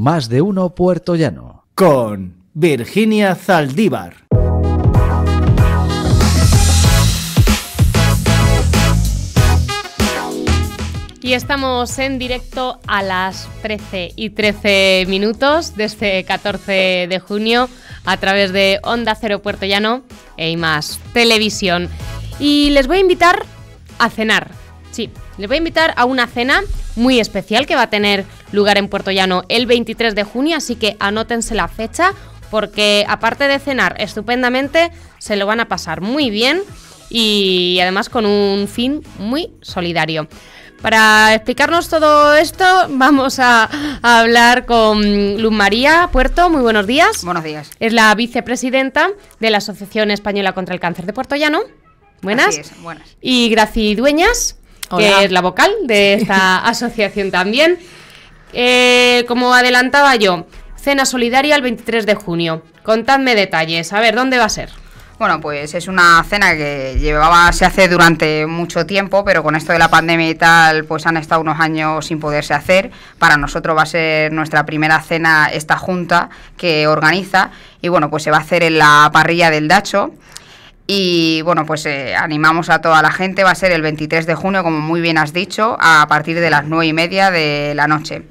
Más de uno Puerto Llano. Con Virginia Zaldívar. Y estamos en directo a las 13 y 13 minutos ...de este 14 de junio a través de Onda Cero Puerto Llano e más Televisión. Y les voy a invitar a cenar. Sí, les voy a invitar a una cena muy especial que va a tener lugar en Puerto Llano el 23 de junio, así que anótense la fecha porque aparte de cenar estupendamente, se lo van a pasar muy bien y además con un fin muy solidario. Para explicarnos todo esto, vamos a, hablar con Luz María Puerto. Muy buenos días. Buenos días. Es la vicepresidenta de la Asociación Española contra el Cáncer de Puerto Llano. Buenas. buenas. Y Graci Dueñas, que es la vocal de esta asociación también. Eh, como adelantaba yo, cena solidaria el 23 de junio. Contadme detalles. A ver, ¿dónde va a ser? Bueno, pues es una cena que llevaba, se hace durante mucho tiempo, pero con esto de la pandemia y tal, pues han estado unos años sin poderse hacer. Para nosotros va a ser nuestra primera cena esta junta que organiza y bueno, pues se va a hacer en la parrilla del Dacho. Y bueno, pues eh, animamos a toda la gente, va a ser el 23 de junio, como muy bien has dicho, a partir de las nueve y media de la noche.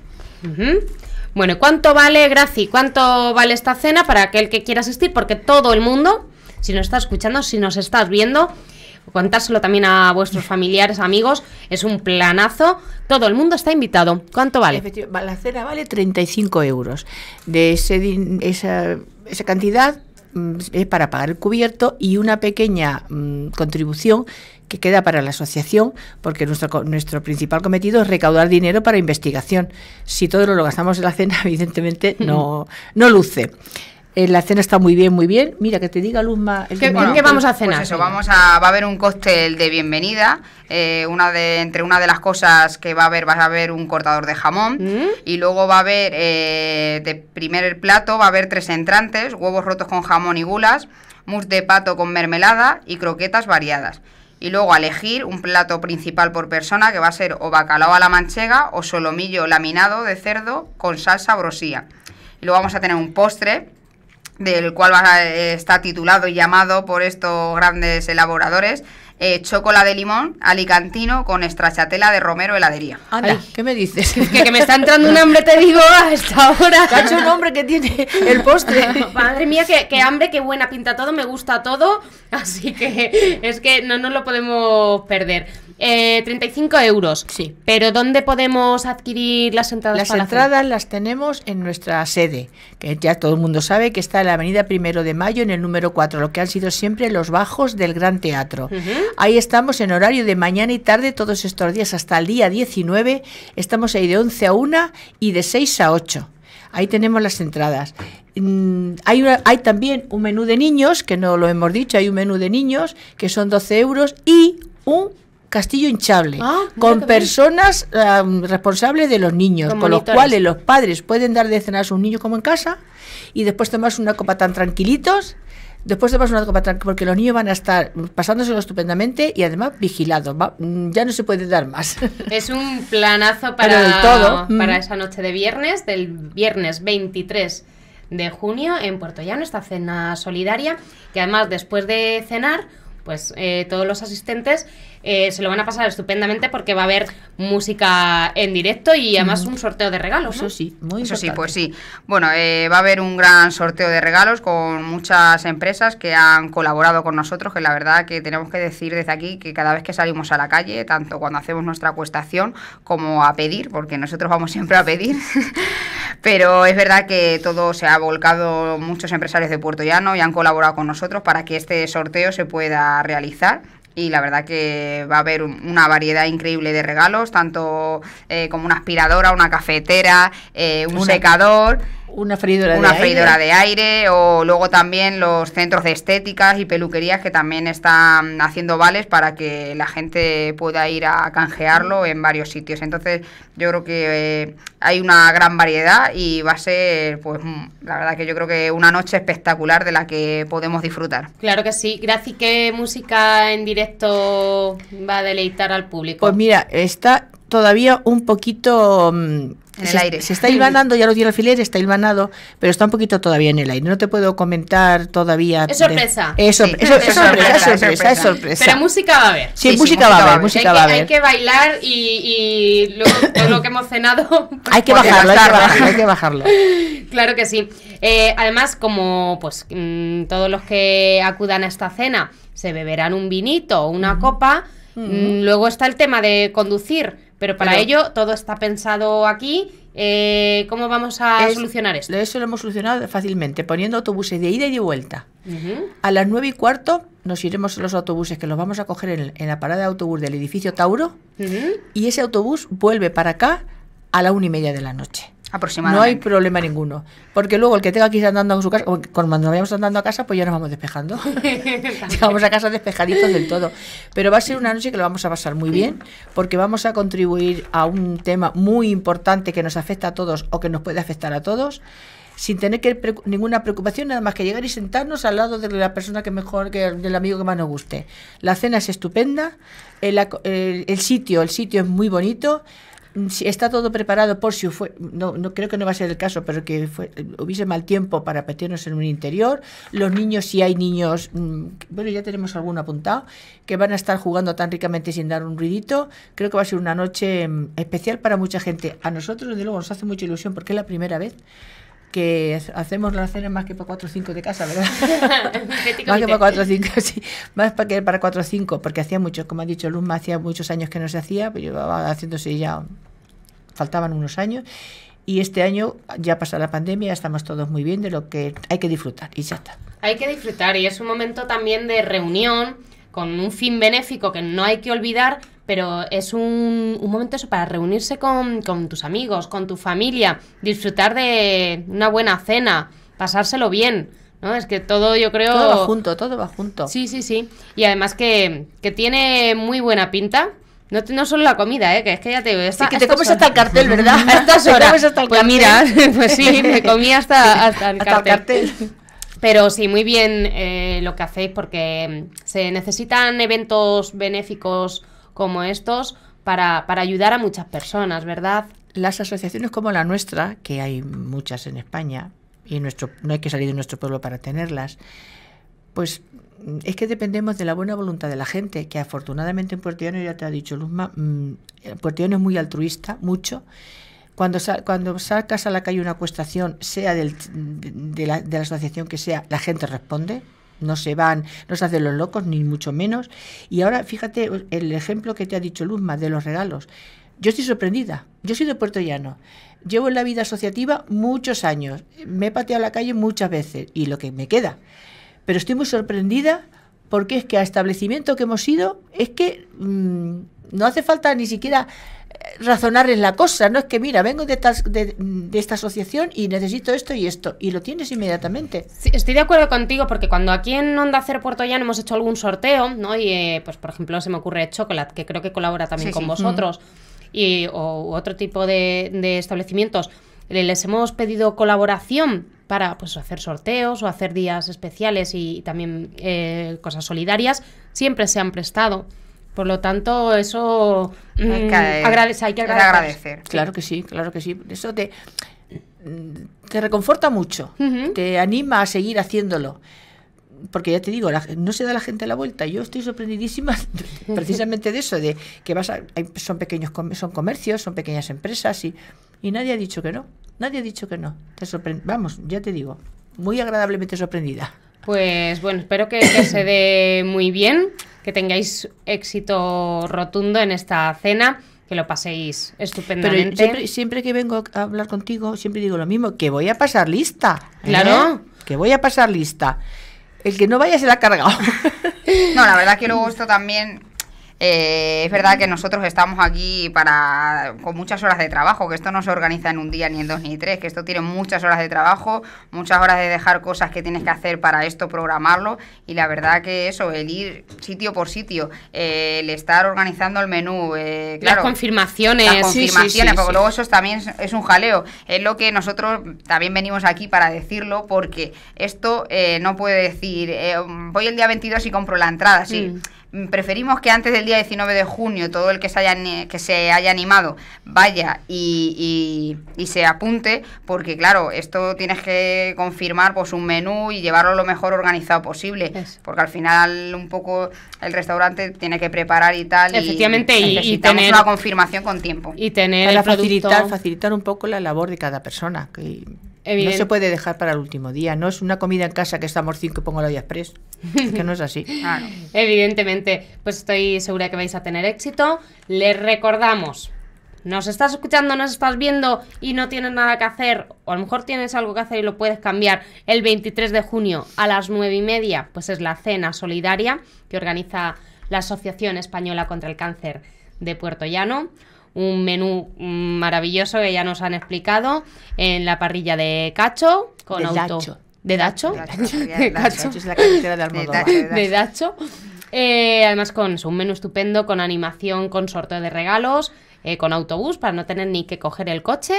Bueno, ¿cuánto vale, Graci? ¿Cuánto vale esta cena para aquel que quiera asistir? Porque todo el mundo, si nos está escuchando, si nos estás viendo, contárselo también a vuestros familiares, amigos, es un planazo. Todo el mundo está invitado. ¿Cuánto vale? La cena vale 35 euros. De ese, esa, esa cantidad, es para pagar el cubierto y una pequeña mm, contribución que queda para la asociación, porque nuestro, nuestro principal cometido es recaudar dinero para investigación. Si todo lo gastamos en la cena, evidentemente no, no luce. Eh, la cena está muy bien, muy bien. Mira, que te diga Luzma. El ¿Qué, ¿Qué, vamos a pues cenar? eso, vamos a, va a haber un cóctel de bienvenida. Eh, una de, entre una de las cosas que va a haber, va a haber un cortador de jamón. Mm. Y luego va a haber, eh, de primer plato, va a haber tres entrantes, huevos rotos con jamón y gulas, mousse de pato con mermelada y croquetas variadas y luego a elegir un plato principal por persona que va a ser o bacalao a la manchega o solomillo laminado de cerdo con salsa brosía. Y luego vamos a tener un postre del cual eh, está titulado y llamado por estos grandes elaboradores eh, de limón, alicantino con estrachatela de romero heladería. ¿qué me dices? Que, me está entrando un hambre, te digo, a esta hora. hecho un hombre que tiene el postre. Madre mía, qué, hambre, qué buena pinta todo, me gusta todo. Así que es que no nos lo podemos perder. 35 eh, euros. Sí. Pero ¿dónde podemos adquirir las entradas? Las entradas las tenemos en nuestra sede, que ya todo el mundo sabe que está en la avenida Primero de Mayo, en el número 4, lo que han sido siempre los bajos del Gran Teatro. Ahí estamos en horario de mañana y tarde todos estos días hasta el día 19. Estamos ahí de 11 a 1 y de 6 a 8. Ahí tenemos las entradas. Mm, hay, hay, también un menú de niños, que no lo hemos dicho, hay un menú de niños que son 12 euros y un castillo hinchable ah, con personas responsables de los niños, con, los cuales los padres pueden dar de cenar a sus niños como en casa y después tomarse una copa tan tranquilitos después de pasar una copa tranquila, porque los niños van a estar pasándoselo estupendamente y además vigilados. ya no se puede dar más. Es un planazo para, para mm. esa noche de viernes, del viernes 23 de junio en Puerto Llano, esta cena solidaria, que además después de cenar, pues eh, todos los asistentes eh, se lo van a pasar estupendamente porque va a haber música en directo y además un sorteo de regalos. Eso sí, muy Eso sí, pues sí. Bueno, eh, va a haber un gran sorteo de regalos con muchas empresas que han colaborado con nosotros, que la verdad que tenemos que decir desde aquí que cada vez que salimos a la calle, tanto cuando hacemos nuestra acuestación como a pedir, porque nosotros vamos siempre a pedir, pero es verdad que todo se ha volcado muchos empresarios de Puerto Llano y han colaborado con nosotros para que este sorteo se pueda realizar y la verdad que va a haber una variedad increíble de regalos, tanto eh, como una aspiradora, una cafetera, eh, un secador. Una freidora, una freidora de aire o luego también los centros de estéticas y peluquerías que también están haciendo vales para que la gente pueda ir a canjearlo en varios sitios. Entonces yo creo que eh, hay una gran variedad y va a ser, pues mm, la verdad que yo creo que una noche espectacular de la que podemos disfrutar. Claro que sí. Gracias. ¿Qué música en directo va a deleitar al público? Pues mira, está todavía un poquito... Mm, en el aire. Se está hilvanando, ya lo tiene alfiler, está hilvanado, pero está un poquito todavía en el aire. No te puedo comentar todavía. Es sorpresa. es, sorpresa, es sorpresa, Pero música va a haber. Sí, música, va a haber, Hay que bailar y, luego lo que hemos cenado. Pues, hay que bajarlo, hay que bajarlo, claro que sí. Eh, además, como pues mm, todos los que acudan a esta cena se beberán un vinito o una mm. copa, mm. luego está el tema de conducir pero para ello todo está pensado aquí. Eh, ¿Cómo vamos a solucionar esto? Eso lo hemos solucionado fácilmente, poniendo autobuses de ida y de vuelta. A las nueve y cuarto nos iremos los autobuses que los vamos a coger en, la parada de autobús del edificio Tauro. Y ese autobús vuelve para acá a la una y media de la noche. No hay problema ninguno. Porque luego el que tenga que ir andando a su casa, cuando nos vayamos andando a casa, pues ya nos vamos despejando. Llegamos a casa despejaditos del todo. Pero va a ser una noche que lo vamos a pasar muy bien, porque vamos a contribuir a un tema muy importante que nos afecta a todos o que nos puede afectar a todos sin tener que ninguna preocupación, nada más que llegar y sentarnos al lado de la persona que mejor, que del amigo que más nos guste. La cena es estupenda, el sitio, el sitio es muy bonito, está todo preparado por si fue, no, no creo que no va a ser el caso, pero que hubiese mal tiempo para meternos en un interior. Los niños, si hay niños, mm, bueno, ya tenemos alguno apuntado, que van a estar jugando tan ricamente sin dar un ruidito. Creo que va a ser una noche mm, especial para mucha gente. A nosotros, desde luego, nos hace mucha ilusión porque es la primera vez que hacemos las cenas más que para 4 o 5 de casa, ¿verdad? más que para 4 o 5, sí. Más para que para 4 o 5, porque hacía muchos, como ha dicho Luzma, hacía muchos años que no se hacía, pero pues llevaba haciéndose ya, faltaban unos años. Y este año ya pasa la pandemia, estamos todos muy bien de lo que hay que disfrutar y ya está. Hay que disfrutar y es un momento también de reunión con un fin benéfico que no hay que olvidar, pero es un, un momento eso para reunirse con, con tus amigos, con tu familia, disfrutar de una buena cena, pasárselo bien. ¿no? Es que todo yo creo... Todo va junto, todo va junto. Sí, sí, sí. Y además que, que tiene muy buena pinta. No, no solo la comida, ¿eh? que es que ya te... ves sí, que te comes hasta el pues cartel, ¿verdad? a estas horas. Hasta el cartel. pues mira, pues sí, me comí hasta, hasta, el, cartel. el cartel. Pero sí, muy bien eh, lo que hacéis porque se necesitan eventos benéficos como estos para, ayudar a muchas personas, ¿verdad? Las asociaciones como la nuestra, que hay muchas en España, y nuestro, no hay que salir de nuestro pueblo para tenerlas, pues es que dependemos de la buena voluntad de la gente, que afortunadamente en Puerto Llano, ya te ha dicho Luzma, mm, Puerto Llano es muy altruista, mucho. Cuando, cuando sacas a la calle una cuestación, sea de, la, de la asociación que sea, la gente responde no se van, no se hacen los locos, ni mucho menos. Y ahora fíjate el ejemplo que te ha dicho Luzma de los regalos. Yo estoy sorprendida. Yo soy de Puerto Llano. Llevo en la vida asociativa muchos años. Me he pateado la calle muchas veces y lo que me queda. Pero estoy muy sorprendida porque es que a establecimiento que hemos ido es que mm, no hace falta ni siquiera razonarles la cosa, no es que mira, vengo de, de, esta asociación y necesito esto y esto, y lo tienes inmediatamente. estoy de acuerdo contigo, porque cuando aquí en Onda Cero Puerto Llano hemos hecho algún sorteo, ¿no? Y eh, pues por ejemplo se me ocurre Chocolate, que creo que colabora también con vosotros, mm. y, o otro tipo de, establecimientos, eh, les hemos pedido colaboración para pues, hacer sorteos o hacer días especiales y, también eh, cosas solidarias, siempre se han prestado. Por lo tanto, eso hay, que, mm, agradecer. Claro que sí, claro que sí. Eso te, te reconforta mucho, te anima a seguir haciéndolo. Porque ya te digo, no se da la gente la vuelta. Yo estoy sorprendidísima precisamente de eso, de que vas son pequeños son comercios, son pequeñas empresas y, nadie ha dicho que no. Nadie ha dicho que no. Te sorprende. Vamos, ya te digo, muy agradablemente sorprendida. Pues bueno, espero que, se dé muy bien, que tengáis éxito rotundo en esta cena que lo paséis estupendamente. Pero siempre, que vengo a hablar contigo, siempre digo lo mismo, que voy a pasar lista. ¿eh? Claro. Que voy a pasar lista. El que no vaya se la ha cargado. No, la verdad que luego esto también eh, es verdad que nosotros estamos aquí para con muchas horas de trabajo, que esto no se organiza en un día, ni en dos, ni tres, que esto tiene muchas horas de trabajo, muchas horas de dejar cosas que tienes que hacer para esto, programarlo, y la verdad que eso, el ir sitio por sitio, eh, el estar organizando el menú, eh, las confirmaciones, las confirmaciones, porque luego eso también es un jaleo, es lo que nosotros también venimos aquí para decirlo, porque esto no puede decir, voy el día 22 y compro la entrada, sí. Mm. Mm, preferimos que antes del día 19 de junio todo el que se haya, que se haya animado vaya y, se apunte, porque claro, esto tienes que confirmar pues un menú y llevarlo lo mejor organizado posible, porque al final un poco el restaurante tiene que preparar y tal. Efectivamente, y, y tener una confirmación con tiempo. Y tener para facilitar, facilitar un poco la labor de cada persona no se puede dejar para el último día. No es una comida en casa que estamos cinco y pongo la olla express. que no es así. Evidentemente. Pues estoy segura que vais a tener éxito. Les recordamos. Nos estás escuchando, nos estás viendo y no tienes nada que hacer, o a lo mejor tienes algo que hacer y lo puedes cambiar. El 23 de junio a las nueve y media, pues es la cena solidaria que organiza la Asociación Española contra el Cáncer de Puerto Llano un menú mm, maravilloso que ya nos han explicado en la parrilla de Cacho con de auto. Dacho. De Dacho. De Dacho. Es además con un menú estupendo, con animación, con sorteo de regalos, eh, con autobús para no tener ni que coger el coche.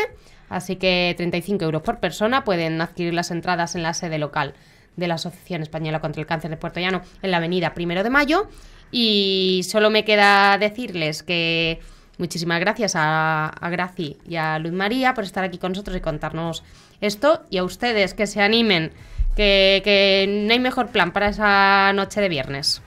Así que 35 euros por persona pueden adquirir las entradas en la sede local de la Asociación Española contra el Cáncer de Puerto Llano en la avenida Primero de Mayo. Y solo me queda decirles que Muchísimas gracias a, a Graci y a Luz María por estar aquí con nosotros y contarnos esto. Y a ustedes que se animen, que, no hay mejor plan para esa noche de viernes.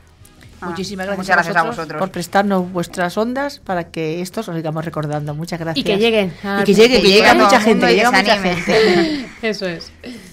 Ah, Muchísimas gracias, a, vosotros por prestarnos vuestras ondas para que esto os sigamos recordando. Muchas gracias. Y que lleguen. Y que, llegue, mucha gente. Que llegue mucha gente. Eso es.